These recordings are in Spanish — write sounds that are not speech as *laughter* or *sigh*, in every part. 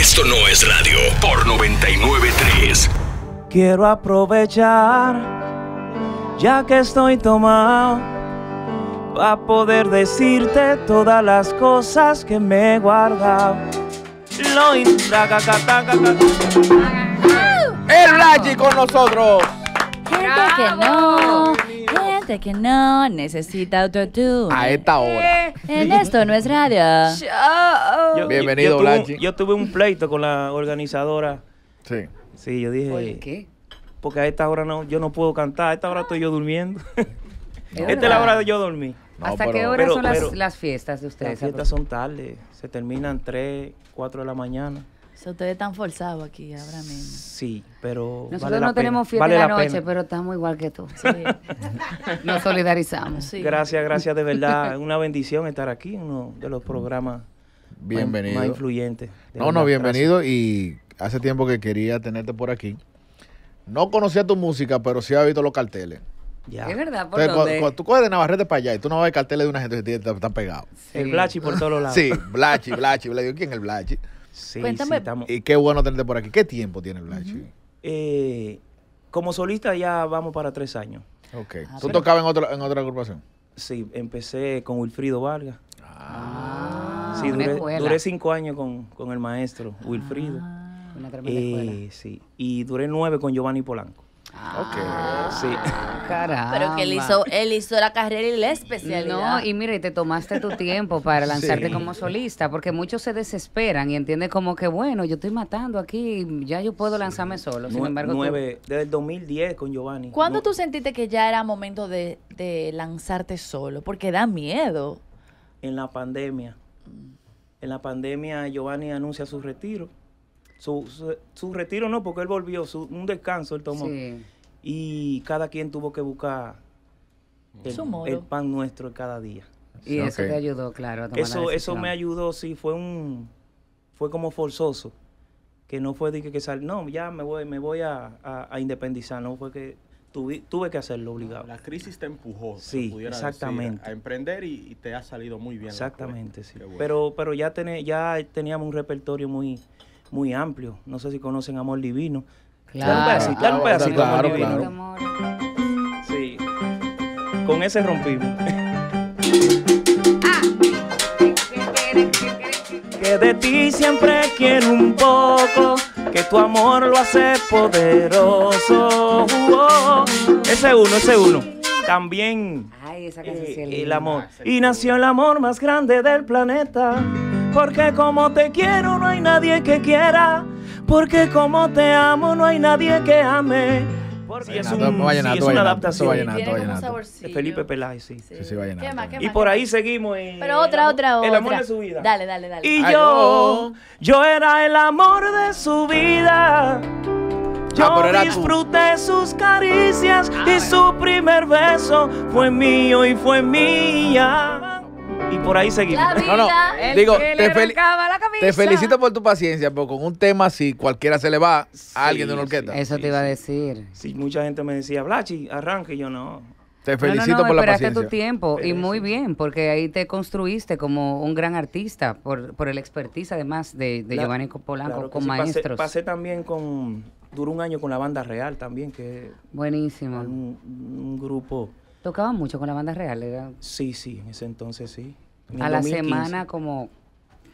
Esto no es radio por 993. Quiero aprovechar, ya que estoy tomado, a poder decirte todas las cosas que me he guardado. El Blachi con nosotros. no que no necesita autotune. A esta eh, hora. En esto no es radio. Bienvenido, yo tuve, un pleito con la organizadora. Sí. Sí, yo dije. ¿Por Porque a esta hora no, yo no puedo cantar. A esta hora estoy yo durmiendo. *laughs* esta es la hora de yo dormir. ¿Hasta qué hora son las, fiestas de ustedes? Las fiestas son tarde. Se terminan 3, 4 de la mañana ustedes están forzados aquí ahora mismo. Sí, pero. Nosotros no tenemos fiesta vale la, noche, pero estamos igual que tú. Sí. *laughs* Nos solidarizamos. Gracias, gracias de verdad. *laughs* Una bendición estar aquí, uno de los programas Más, influyentes. No, no, bienvenido. Y hace tiempo que quería tenerte por aquí. No conocía tu música, pero sí había visto los carteles. Ya. Es verdad, ¿por Cuando, tú coges de Navarrete para allá y tú no ves carteles de una gente que está pegado. El Blachi por todos lados. sí, Blachi, Blachi, Blachi. ¿Quién es el Blachi? Sí, Y qué bueno tenerte por aquí. ¿Qué tiempo tiene el eh, como solista ya vamos para tres años. Ok. Ah, ¿Tú tocabas en otra, en otra agrupación? Sí, empecé con Wilfrido Vargas. Ah, sí, duré, duré, cinco años con, con el maestro Wilfrido. Ah, una tremenda escuela. Eh, sí, y duré nueve con Giovanni Polanco. Ah, ok. Sí. Caramba. *laughs* Pero que él hizo, él hizo la carrera y la especialidad. No, y mire, te tomaste tu tiempo para lanzarte como solista, porque muchos se desesperan y entienden como que, bueno, yo estoy matando aquí, ya yo puedo lanzarme solo. Sin embargo, nueve, desde el 2010 con Giovanni. ¿Cuándo tú sentiste que ya era momento de, de lanzarte solo? Porque da miedo. En la pandemia. En la pandemia, Giovanni anuncia su retiro su, su, retiro no, porque él volvió, un descanso él tomó. Y cada quien tuvo que buscar mm. el, pan nuestro cada día. Y eso te ayudó, claro. A tomar eso, eso me ayudó, sí, fue un, fue como forzoso, que no fue de que, que sal, no, ya me voy, me voy a, independizar, no fue que Tuve, tuve, que hacerlo obligado. La crisis te empujó, sí, exactamente. Decir, a emprender y, te ha salido muy bien. Exactamente, sí. Pero, pero ya, tené, ya teníamos un repertorio muy, muy amplio. No sé si conocen Amor Divino. Claro, claro, un pedacito, ah, claro, un Amor Sí, con ese rompimos. Ah. que de ti siempre quiero un poco, que tu amor lo hace poderoso. Uh, oh. ese uno, ese uno. También Ay, eh, el amor. Ah, y nació el amor más grande del planeta. Porque como te quiero no hay nadie que quiera. Porque como te amo no hay nadie que ame. Porque es, un, sí, es, una adaptación. De Felipe Peláez, sí. Sí, y por ahí seguimos. En, Pero otra, otra, otra. El amor de su vida. Dale, dale, dale. Y yo, oh. yo era el amor de su vida. Ah, yo disfruté sus caricias ah, y su primer beso fue mío y fue mía y por ahí seguimos. no, no. Digo, te, felicito por tu paciencia, pero con un tema si cualquiera se le va a alguien de una orquesta. eso te iba a decir. Sí, mucha gente me decía, Blachi, arranque, y yo no. Te felicito por la paciencia. tu tiempo y muy bien, porque ahí te construiste como un gran artista por, el expertise además de, Giovanni Polanco con maestros. Pasé, también con, duró un año con la banda real también, que buenísimo. un grupo Tocaban mucho con la banda real, Sí, sí, en ese entonces sí. a la semana como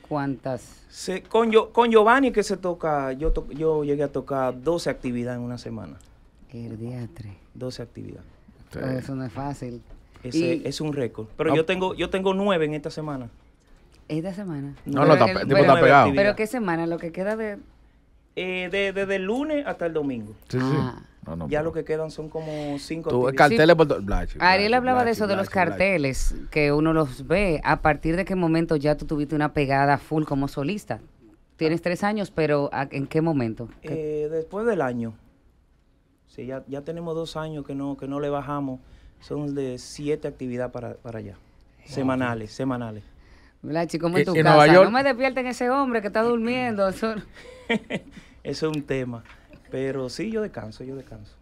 cuántas? con, con Giovanni que se toca, yo, yo llegué a tocar 12 actividades en una semana. El 3? 12 actividades. eso no es fácil. Ese, es un récord. Pero yo tengo yo tengo nueve en esta semana. ¿Esta semana? No, no, está, pegado. ¿Pero qué semana? Lo que queda de... Eh, de, lunes hasta el domingo. Sí, sí. Ah ya lo que quedan son como cinco tú, carteles Ariel hablaba de eso de los carteles que uno los ve a partir de qué momento ya tú tuviste una pegada full como solista tienes tres años pero en qué momento eh, después del año sí ya, tenemos dos años que no que no le bajamos son de siete actividades para, allá semanales semanales Blachi, ¿cómo eh, es tu casa? No me despierten ese hombre que está durmiendo. *laughs* eso es un tema. Pero sí, yo descanso, yo descanso.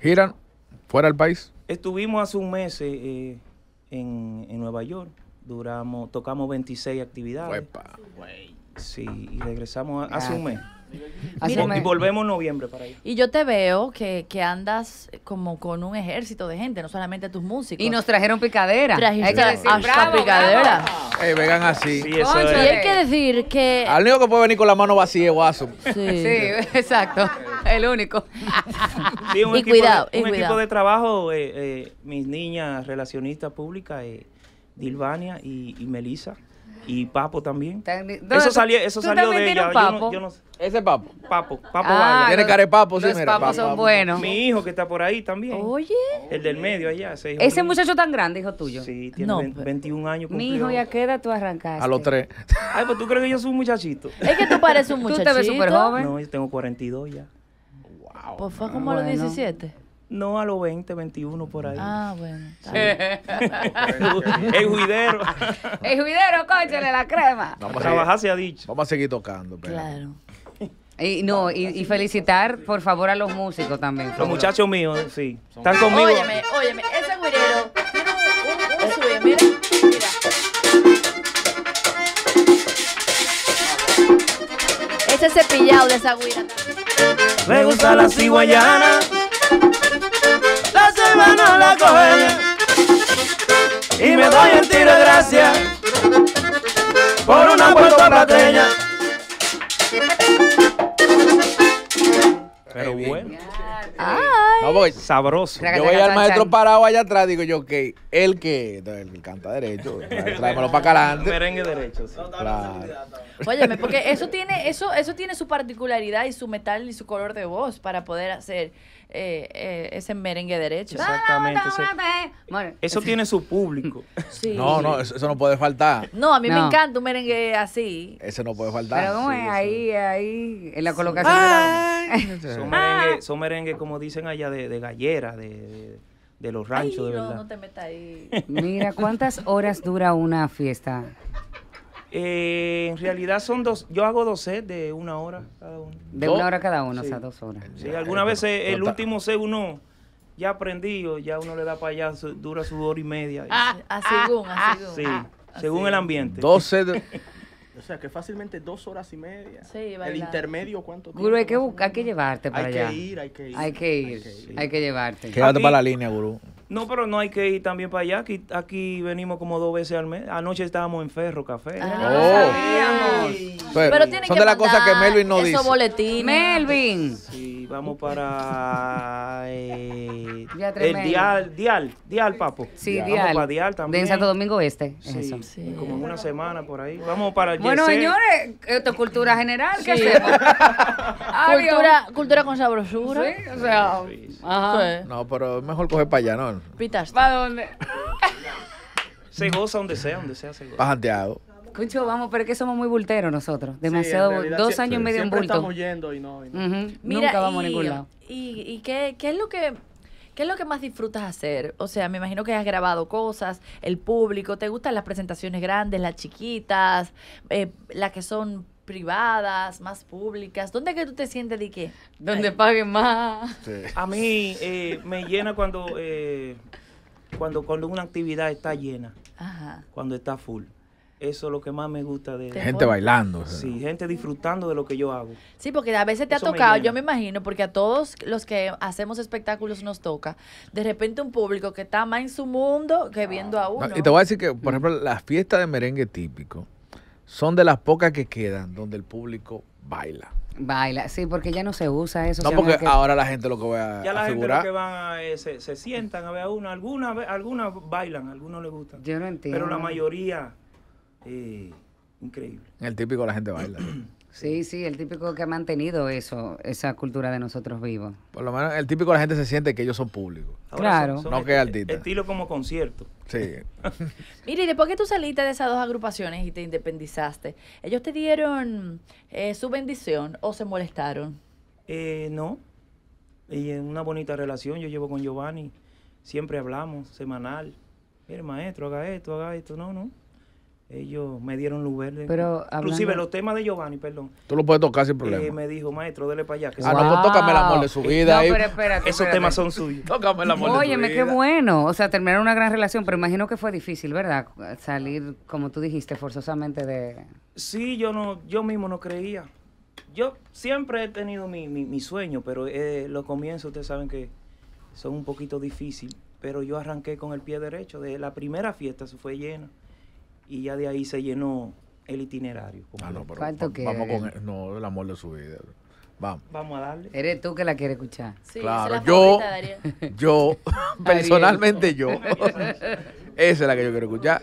¿Giran fuera del país? Estuvimos hace un mes eh, eh, en, Nueva York. Duramos, tocamos 26 actividades. Sí, y regresamos hace un mes. Y volvemos en noviembre para ir. Y yo te veo que, andas como con un ejército de gente, no solamente tus músicos. Y nos trajeron picadera. Trajiste picadera. Eh, vengan así. y hay que decir que. Al único que puede venir con la mano vacía es Guaso. sí, *laughs* exacto. *laughs* El único. *laughs* y cuidado, un equipo de trabajo, eh, eh, mis niñas relacionistas públicas, eh, Dilvania y, y Melisa y Papo también. Eso salió, eso salió de ella. Papo? Yo no, Ese Papo. Papo. Papo ah, Tiene cara de Papo, sí, Los papo. son buenos. Mi hijo que está por ahí también. Oye. El del medio allá. Ese, muchacho tan grande, hijo tuyo. Sí, tiene 21 años. Mi hijo, ¿ya queda tú arrancaste? A los tres. Ay, pues tú crees que yo soy un muchachito. Es que tú pareces un muchachito. *laughs* Tú te ves súper joven. No, yo tengo 42 ya. Pues fue ah, como a los 17. No, a los 20, 21 por ahí. Ah, bueno. el juidero. el juidero, cóchale la crema. Vamos a Trabajar se ha dicho. Vamos a seguir tocando. Claro. Y, no, y, felicitar, por favor, a los músicos también. Los muchachos míos, sí. Están conmigo. Óyeme, óyeme, ese juidero Ese un, mira, mira. Ese cepillado de esa güira me gusta la ciguayana, la semana la cogeña. Y me doy el tiro de gracia por una puerta plateña Pero bueno. No, sabroso. Yo voy al maestro parado allá atrás, digo yo, ok, él que el canta derecho, *laughs* tráemelo para acá adelante. Merengue derecho, sí. porque eso tiene, eso, eso tiene su particularidad y su metal y su color de voz para poder hacer. Eh, eh, ese merengue derecho. Exactamente. eso tiene su público. *laughs* No, no, eso, no puede faltar. No, a mí me encanta un merengue así. Eso no puede faltar. Ahí, ahí, en la colocación. Son, merengue, como dicen allá, de, gallera, de, los ranchos, Mira, ¿cuántas horas dura una fiesta? Eh, en realidad son dos, yo hago dos sets de una hora cada uno. De una hora cada uno, o sea, dos horas. Sí, algunas veces el último set uno ya aprendido, ya uno le da para allá, dura su hora y media. Ah, ah, ah, ah según, Sí, según el ambiente. Dos *laughs* O sea, que fácilmente dos horas y media. Sí, ¿El intermedio cuánto tiempo? Gurú, hay que, buscar, hay que llevarte para allá. Hay que ir, hay que ir. Hay que ir, hay que, llevarte. para la línea, gurú. No, pero no hay que ir también para allá. Aquí, aquí venimos como dos veces al mes. Anoche estábamos en Ferro Café. Ah, oh. Pero, pero son que de las cosas que Melvin no dice. Melvin. Sí vamos para eh, *laughs* el Dial, Dial, Dial, Papo. Sí, Dial. Vamos para Dial también. De Santo Domingo Este, sí, Como en una semana por ahí. Vamos para el Bueno, señores, esto es cultura general, ¿qué hacemos? *laughs* cultura, cultura con sabrosura. Sí, o sea, ajá. No, pero mejor coger para allá, ¿no? Pitas. ¿Para dónde? se goza donde sea, donde sea se goza. Concho, vamos, pero es que somos muy bulteros nosotros. Demasiado, dos años y medio en bulto. estamos yendo y no. Y no. Nunca vamos y, a ningún lado. ¿Y, qué, es lo que, es lo que más disfrutas hacer? O sea, me imagino que has grabado cosas, el público, ¿te gustan las presentaciones grandes, las chiquitas, eh, las que son privadas, más públicas? ¿Dónde es que tú te sientes de qué? Donde paguen más. A mí eh, me llena cuando, eh, cuando, cuando una actividad está llena, cuando está full. Eso es lo que más me gusta de... Gente bailando. Sí, gente disfrutando de lo que yo hago. Sí, porque a veces te ha tocado, yo me imagino, porque a todos los que hacemos espectáculos nos toca, de repente un público que está más en su mundo que viendo a ah. uno. y te voy a decir que, por ejemplo, las fiestas de merengue típico son de las pocas que quedan donde el público baila. Baila, sí, porque ya no se usa eso. No, porque ahora la gente lo que va a Ya la gente lo que van eh, se, se, sientan a ver a uno. Algunas alguna bailan, algunos les gusta. Yo no entiendo. Pero la mayoría eh, increíble. El típico la gente baila. *clears throat* Sí, sí, el típico que ha mantenido eso, esa cultura de nosotros vivos. Por lo menos el típico la gente se siente que ellos son públicos. claro. no que Estilo como concierto. Sí. *laughs* Mire, después que tú saliste de esas dos agrupaciones y te independizaste, ¿ellos te dieron eh, su bendición o se molestaron? Eh, no. Y en una bonita relación, yo llevo con Giovanni, siempre hablamos, semanal. Mire, maestro, haga esto, haga esto. No, no ellos me dieron lugar Inclusive los temas de Giovanni, perdón. Tú lo puedes tocar sin eh, problema. y me dijo, maestro, dele para allá. Que ah, no, pues tócame el amor de su vida. Esos temas son suyos. tócame el amor de su vida. qué bueno. O sea, terminaron una gran relación, pero imagino que fue difícil, ¿verdad? Salir, como tú dijiste, forzosamente de... Sí, yo, no, yo mismo no creía. Yo siempre he tenido mi, mi, sueño, pero eh, los comienzos, ustedes saben que son un poquito difíciles. Pero yo arranqué con el pie derecho. De la primera fiesta se fue llena y ya de ahí se llenó el itinerario. Ah, no, pero ¿Cuánto va, Vamos con el, no, el amor de su vida. Vamos. Vamos a darle. Eres tú que la quieres escuchar. Sí, claro, es la yo, *laughs* yo, *laughs* *laughs* personalmente yo. Esa es la que yo quiero escuchar.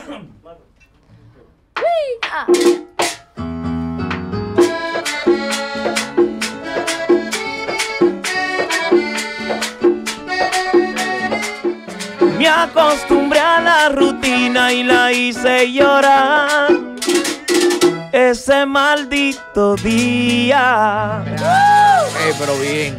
*coughs* Ah. Me acostumbré a la rutina y la hice llorar. Ese maldito día. Eh, pero bien.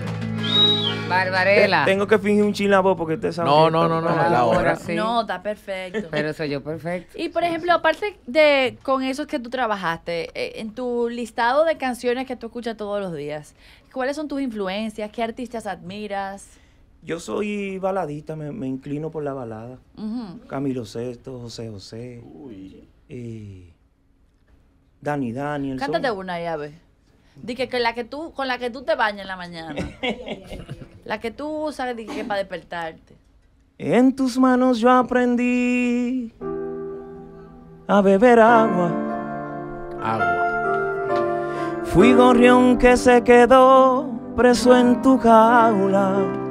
Barbarela. Tengo que fingir un chilabo porque te sabe. No, no, no, no, no. Sí. No, está perfecto. Pero soy yo perfecto. Y por ejemplo, aparte de con esos que tú trabajaste, eh, en tu listado de canciones que tú escuchas todos los días, ¿cuáles son tus influencias? ¿Qué artistas admiras? Yo soy baladista, me, inclino por la balada. Camilo Sesto, José José. Uy. Dani Daniel. Cántate una llave. Di que, la que tú, con la que tú te bañas en la mañana. *laughs* la que tú usas para despertarte. En tus manos yo aprendí a beber agua. Agua. Fui gorrión que se quedó preso en tu jaula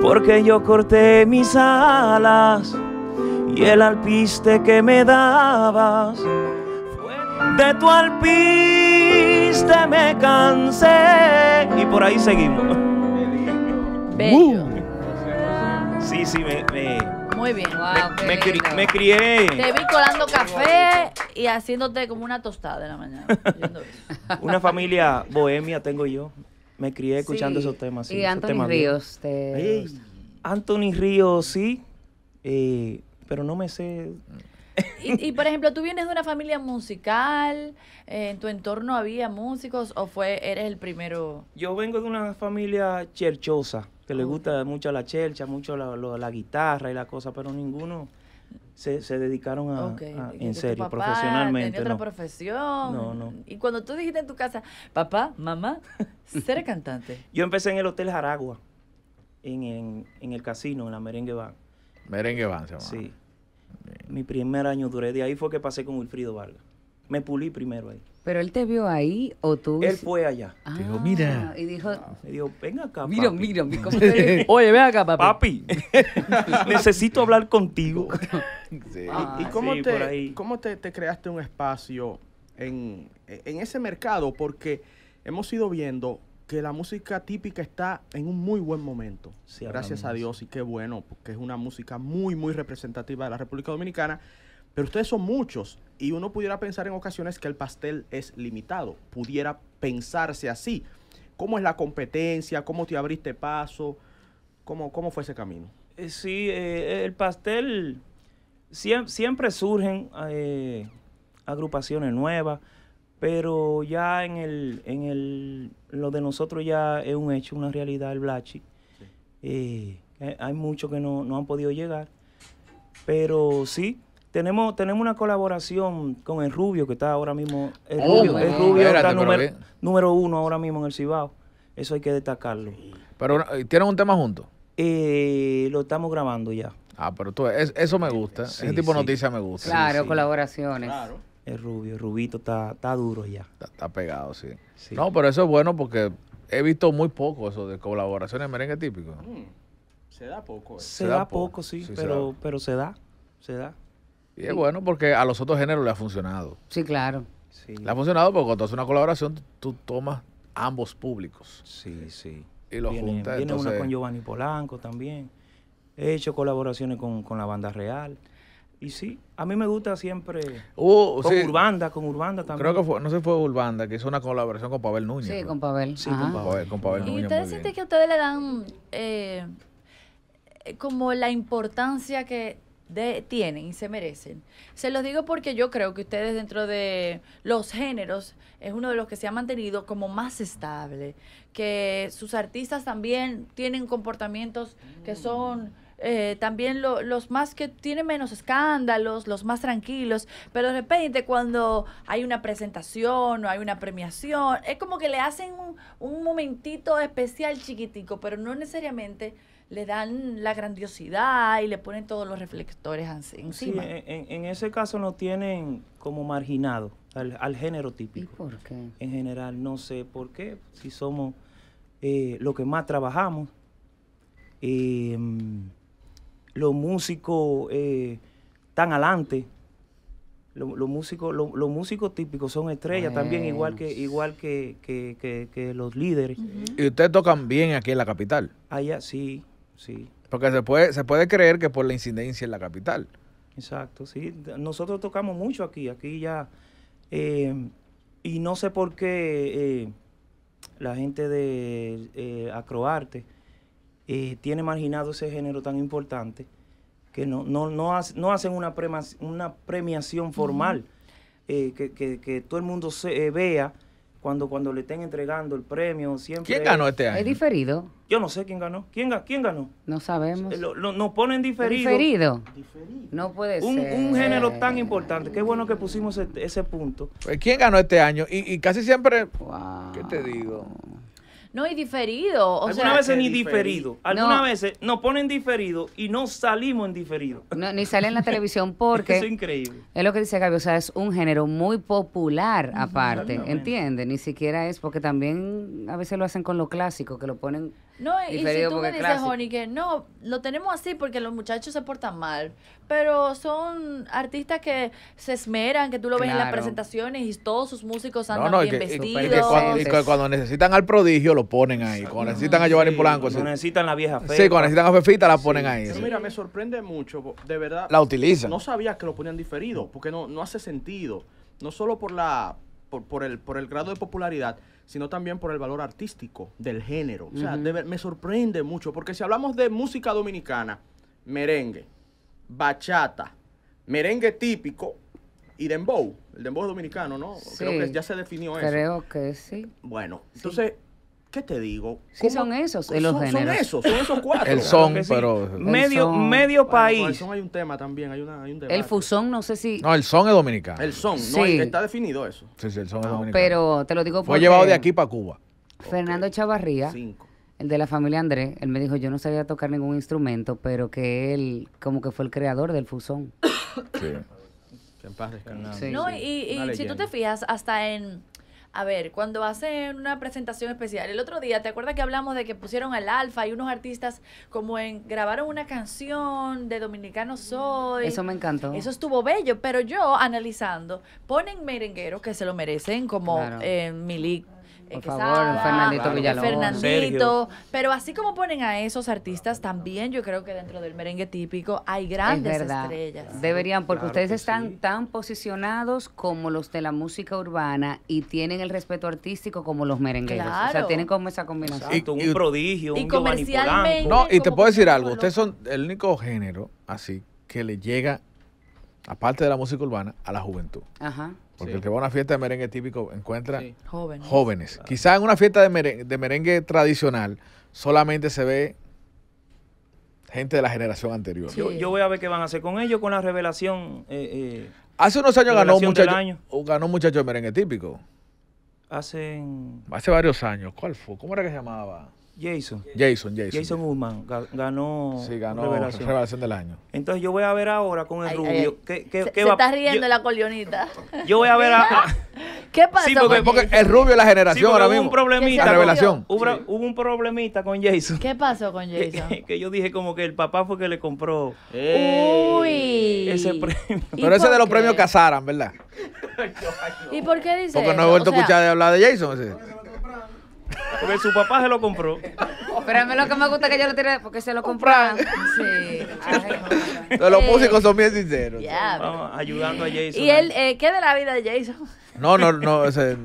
porque yo corté mis alas y el alpiste que me dabas. De tu alpiste me cansé y por ahí seguimos. Bello. Uh. Sí, sí, me, me, me, crié. Te vi colando café y haciéndote como una tostada en la mañana. *laughs* una familia bohemia tengo yo me crié escuchando esos temas. Sí, y Anthony Ríos. Anthony Ríos, sí, eh, pero no me sé. Y, y, por ejemplo, tú vienes de una familia musical, eh, en tu entorno había músicos o fue eres el primero. Yo vengo de una familia cherchosa, que le oh. gusta mucho la chercha, mucho la, la, la guitarra y la cosa, pero ninguno se, dedicaron a, en serio, profesionalmente. Tenía no. otra profesión. No, no. Y cuando tú dijiste en tu casa, papá, mamá, ser cantante. *laughs* Yo empecé en el Hotel Jaragua, en, el casino, en la Merengue Van. Merengue Van, se Sí. Mi primer año duré, de ahí fue que pasé con Wilfrido Vargas. Me pulí primero ahí. ¿Pero él te vio ahí o tú? Él fue allá. Ah, mira. Y dijo, ven acá, papi. Mira, mira, *laughs* Oye, ven acá, papi. Papi, *laughs* necesito hablar contigo. *laughs* ¿Y, ah, cómo, te, cómo te, creaste un espacio en, ese mercado? Porque hemos ido viendo que la música típica está en un muy buen momento. gracias a Dios y qué bueno, porque es una música muy, muy representativa de la República Dominicana. Pero ustedes son muchos y uno pudiera pensar en ocasiones que el pastel es limitado, pudiera pensarse así. ¿Cómo es la competencia? ¿Cómo te abriste paso? ¿Cómo, cómo fue ese camino? Eh, sí, eh, el pastel siempre, surgen eh, agrupaciones nuevas, pero ya en el, en el lo de nosotros ya es un hecho, una realidad, el Blachi. hay muchos que no han podido llegar, pero sí, tenemos, tenemos una colaboración con el Rubio, que está ahora mismo. El oh, Rubio, el Rubio está número, uno ahora mismo en el Cibao. Eso hay que destacarlo. Pero eh, tienen un tema juntos. Eh, lo estamos grabando ya. Ah, pero tú, eso me gusta. Ese tipo de noticias me gusta. Claro, colaboraciones. El rubio, el rubito está, está duro ya. Está, pegado, sí. No, pero eso es bueno porque he visto muy poco eso de colaboraciones merengue típico. Mm, se da poco. Eh. Se, da, poco, sí, pero, pero se da. Se da. Y es bueno porque a los otros géneros le ha funcionado. Sí, claro. Le ha funcionado porque cuando haces una colaboración, tú tomas ambos públicos. Sí, sí. Y los juntas. Viene una con Giovanni Polanco también. He hecho colaboraciones con, la banda real. Y sí, a mí me gusta siempre uh, con Urbanda, con Urbanda también. Creo que no se fue Urbanda, que hizo una colaboración con Pavel Núñez. Sí, con Pavel. Sí, con Pavel, con Núñez. ¿Y ustedes sienten que a ustedes le dan eh, como la importancia que tienen y se merecen. Se los digo porque yo creo que ustedes dentro de los géneros es uno de los que se ha mantenido como más estable, que sus artistas también tienen comportamientos que son... Eh, también los más que tienen menos escándalos, los más tranquilos, pero de repente cuando hay una presentación o hay una premiación, es como que le hacen un momentito especial chiquitico, pero no necesariamente le dan la grandiosidad y le ponen todos los reflectores encima. Sí, en, ese caso nos tienen como marginado al, al, género típico. ¿Y por qué? En general, no sé por qué, si somos los eh, lo que más trabajamos. Eh, los músicos eh, tan adelante. Los músicos típicos son estrellas también, igual que pues. igual que, que, que, los líderes. ¿Y ustedes tocan bien aquí en la capital? Allá sí. Porque se puede, se puede creer que por la incidencia en la capital. Exacto, sí. Nosotros tocamos mucho aquí, aquí ya. Eh, y no sé por qué eh, la gente de eh, Acroarte tiene marginado ese género tan importante que no, no, hacen una, una premiación formal, que, que, todo el mundo se, vea cuando, cuando le estén entregando el premio, siempre... ¿Quién ganó este año? Es diferido. Yo no sé quién ganó. ¿Quién, quién ganó? No sabemos. nos ponen diferido. Diferido. No puede ser. Un género tan importante. Qué bueno que pusimos ese, punto. Pues, ¿Quién ganó este año? Y, y casi siempre... ¿Qué te digo? No, y diferido. O Algunas veces ni diferido. Algunas veces nos ponen diferido y no salimos en diferido. No, ni sale en la *laughs* televisión porque... es increíble. Es lo que dice Gaby, o sea, es un género muy popular aparte, ¿entiendes? Ni siquiera es porque también a veces lo hacen con lo clásico, que lo ponen no, y si tú me dices, Joni que no, lo tenemos así porque los muchachos se portan mal, pero son artistas que se esmeran, que tú lo ves en las presentaciones y todos sus músicos andan bien vestidos. Y cuando, necesitan al prodigio lo ponen ahí, cuando necesitan a Giovanni sí, Polanco. Cuando necesitan la vieja Fe. Sí, cuando necesitan a Fefita la ponen ahí. Pero mira, me sorprende mucho, de verdad. La utilizan. No sabías que lo ponían diferido, porque no, no hace sentido. No solo por la por, el, por el grado de popularidad, sino también por el valor artístico del género. O sea, me sorprende mucho, porque si hablamos de música dominicana, merengue, bachata, merengue típico y dembow, el dembow dominicano, ¿no? creo que ya se definió eso. Creo que sí. Bueno, entonces ¿Qué te digo? ¿Qué son esos son, los Son esos, son esos cuatro. el son, pero... Medio, medio país. el son hay un tema también, El fusón, no sé si... No, el son es dominicano. El son, sí. está definido eso. Sí, sí, el son es dominicano. Pero te lo digo porque... Fue llevado de aquí para Cuba. Fernando Chavarría, el de la familia Andrés, él me dijo, yo no sabía tocar ningún instrumento, pero que él como que fue el creador del fusón. sí. Que en paz no, y, y si tú te fijas, hasta en a ver, cuando hacen una presentación especial, el otro día, ¿te acuerdas que hablamos de que pusieron al Alfa y unos artistas como en grabaron una canción de Dominicano mm, Soy? Eso me encantó. Eso estuvo bello, pero yo analizando, ponen merengueros que se lo merecen, como en eh, Milik eh, por favor, Fernandito Villalobos. Fernandito. Pero así como ponen a esos artistas, también yo creo que dentro del merengue típico hay grandes verdad. estrellas. Deberían, porque ustedes están tan posicionados como los de la música urbana y tienen el respeto artístico como los merengueros. O sea, tienen como esa combinación. Y, un prodigio, comercialmente. No, y te puedo decir algo. Ustedes son el único género así que le llega aparte de la música urbana, a la juventud. Porque el que va a una fiesta de merengue típico encuentra jóvenes. Quizá Quizás en una fiesta de merengue, tradicional solamente se ve gente de la generación anterior. Yo, voy a ver qué van a hacer con ellos con la revelación. Eh, eh, Hace unos años ganó un muchacho, ganó de merengue típico. Hace... Hace varios años. ¿Cuál fue? ¿Cómo era que se llamaba? Jason. Jason, Jason. Jason Guzmán ganó, la revelación. del año. Entonces yo voy a ver ahora con el rubio. Eh, se, está riendo la colionita. Yo voy a ver a... *laughs* ¿Qué pasó? porque, porque el rubio es la generación sí, mismo. hubo Un problemita. revelación. Hubo, un problemita con Jason. ¿Qué pasó con *laughs* Jason? *laughs* Que, yo dije como que el papá fue que le compró. Uy. Ese premio. Pero ese de los premios Casaran, ¿verdad? ¿Y por qué dice Porque no he vuelto a escuchar de hablar de Jason. Porque su papá se lo compró. Pero a mí lo que me gusta es que yo lo tiré porque se lo compraban. Sí. los eh, músicos son bien sinceros. Vamos ayudando a Jason. ¿Y él eh, qué de la vida de Jason? No, no, no. Ese...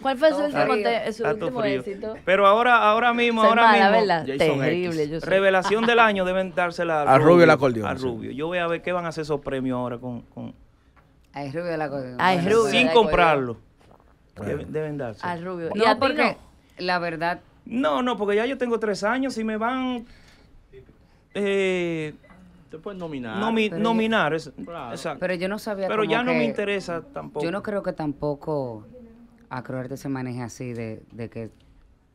¿Cuál fue su último, éxito? Pero ahora, ahora mismo, ahora mismo. ¿verdad? Jason Terrible, Revelación del año deben dársela a, a Rubio, la acordeón. A Rubio. Yo voy a ver qué van a hacer esos premios ahora con. con... A Rubio la Sin pues, comprarlo. Deben, darse. Al rubio. No, ¿Y a porque la verdad. No, no, porque ya yo tengo tres años y me van. Eh, te puedes nominar. nominar, exacto. Pero yo no sabía Pero ya no me interesa tampoco. Yo no creo que tampoco a Croarte se maneje así de, que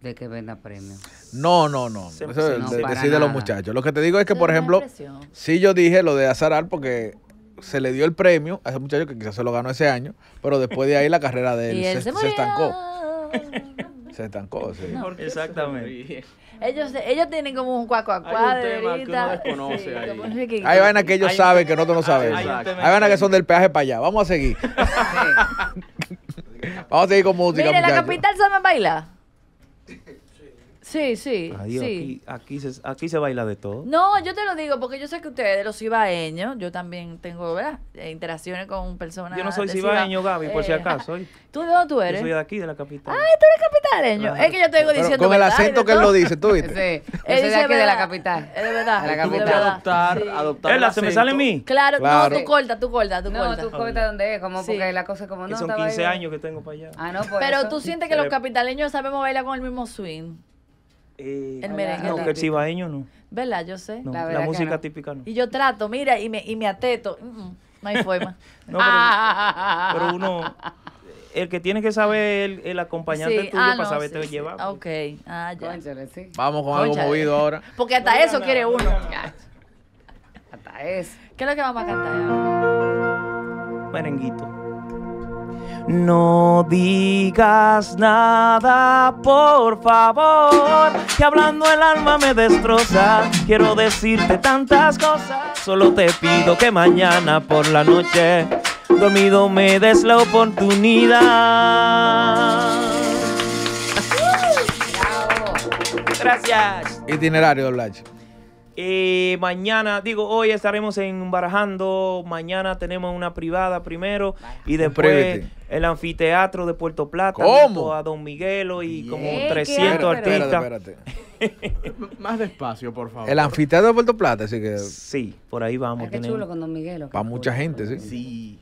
de que venda premios. No, no, no. Eso decide los muchachos. Lo que te digo es que, por ejemplo, si yo dije lo de Azaral porque se le dio el premio a ese muchacho que quizás se lo ganó ese año, pero después de ahí la carrera de *laughs* él, se, estancó. Se estancó, sí. Exactamente. Ellos, ellos tienen como un cuaco a ahí. Hay vainas que ellos saben que nosotros no sabemos. Hay, vainas que son del peaje para allá. Vamos a seguir. *laughs* Vamos a seguir con música. Mire, la capital se me baila. Sí, sí. sí. Aquí, se, aquí se baila de todo. No, yo te lo digo porque yo sé que ustedes, los cibaeños, yo también tengo ¿verdad? Eh, interacciones con personas. Yo no soy cibaeño, Gaby, por si eh, acaso. *laughs* ¿Tú de dónde tú eres? Yo soy de aquí, de la capital. Ah, tú eres capitaleño. Es que yo te digo diciendo. Con el acento que él lo dice, tú viste. *laughs* sí, él dice de aquí, de la capital. Es de verdad. De la capital. Adoptar, adoptar. Ella, se me sale a mí. Claro, no, tú corta, tú corta, tú no, corta. No, tú corta donde es, como porque la cosa es como no. Son 15 años que tengo para allá. Ah, no, Pero tú sientes que los eh, capitaleños sabemos bailar con el mismo swing el eh, merengue. No, que el cibaeño no. ¿Verdad? Yo sé. la, música típica no. Y yo trato, mira, y me, y me ateto. Mm, mm, no hay forma. *laughs* *laughs* pero, uno. El que tiene que saber el, acompañante tuyo ah, para saber te sí. llevar. Pues. Ok. Ah, vamos con algo movido ahora. *laughs* Porque hasta eso quiere uno. hasta eso. ¿Qué es lo que vamos a cantar? Merenguito. No digas nada, por favor, que hablando el alma me destroza. Quiero decirte tantas cosas, solo te pido que mañana por la noche, dormido me des la oportunidad. Gracias. Itinerario, Blanche. Eh, mañana, digo, hoy estaremos en Barajando. Mañana tenemos una privada primero. Y después el anfiteatro de Puerto Plata. Con A Don Miguelo y como 300 artistas. Espérate, Más *laughs* despacio, por favor. El anfiteatro de Puerto Plata, así que. Sí, por ahí vamos. qué chulo con Don Miguelo. Para mucha gente, sí. Sí.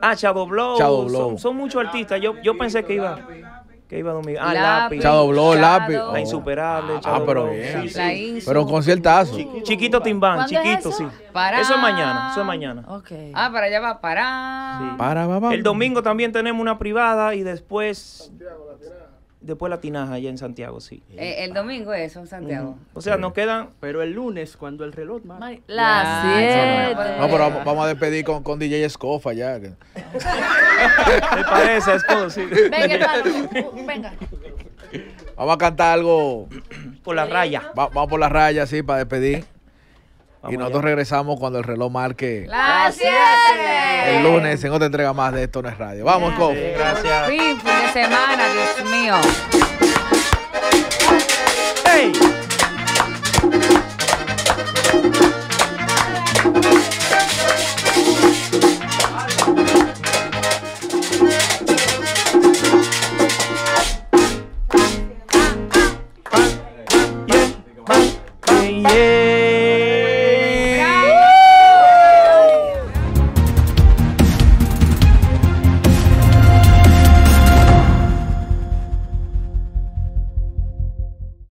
Ah, Chado Blow. Son, muchos artistas. Yo, yo pensé que iba que iba domingo? Ah, lápiz. Se dobló lápiz. La insuperable. Ah, ah pero bien. Pero con conciertazo. Chiquito, chiquito timbán, chiquito, sí. Eso es mañana, eso es mañana. Okay. Ah, para allá va, para. Sí. Para, va, va. El domingo también tenemos una privada y después. Después la tinaja allá en Santiago, sí. Eh, el domingo es en Santiago. O sea, no nos quedan... Pero el lunes, cuando el reloj... va. Las 7. No, pero vamos, a despedir con, DJ Escofa ya. ¿Te *laughs* parece, Sí. Venga, hermano. Venga. Vamos a cantar algo... Por la raya. vamos por la raya, sí, para despedir y nosotros regresamos cuando el reloj marque. ¡Las El lunes en te entrega más de Esto No es Radio. Vamos, con. gracias. fin de semana, Dios mío. ¡Hey!